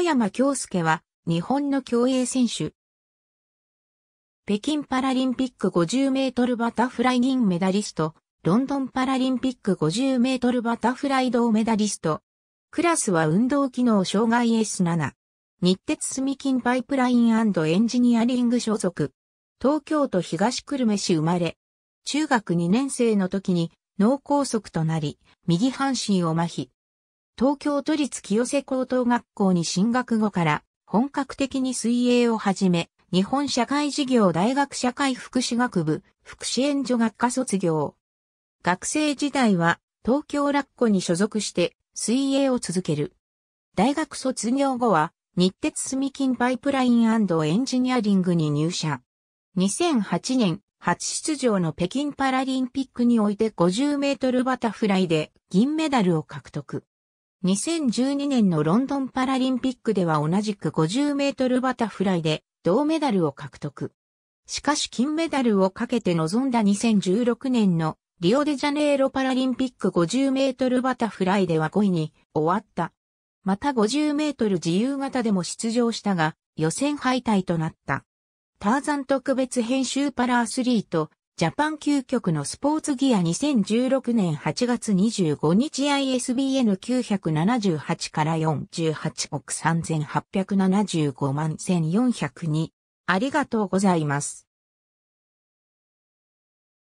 小山京介は、日本の競泳選手。北京パラリンピック50メートルバタフライ銀メダリスト、ロンドンパラリンピック50メートルバタフライ銅メダリスト。クラスは運動機能障害 S7。日鉄住金パイプラインエンジニアリング所属。東京都東久留米市生まれ。中学2年生の時に脳梗塞となり、右半身を麻痺。東京都立清瀬高等学校に進学後から本格的に水泳を始め、日本社会事業大学社会福祉学部福祉援助学科卒業。学生時代は東京ラッコに所属して水泳を続ける。大学卒業後は日鉄住金パイプラインエンジニアリングに入社。2008年初出場の北京パラリンピックにおいて50メートルバタフライで銀メダルを獲得。2012年のロンドンパラリンピックでは同じく50メートルバタフライで銅メダルを獲得。しかし金メダルをかけて臨んだ2016年のリオデジャネイロパラリンピック50メートルバタフライでは5位に終わった。また50メートル自由形でも出場したが予選敗退となった。ターザン特別編集パラアスリートジャパン究極のスポーツギア2016年8月25日 ISBN 978から48億3875万1402ありがとうございます。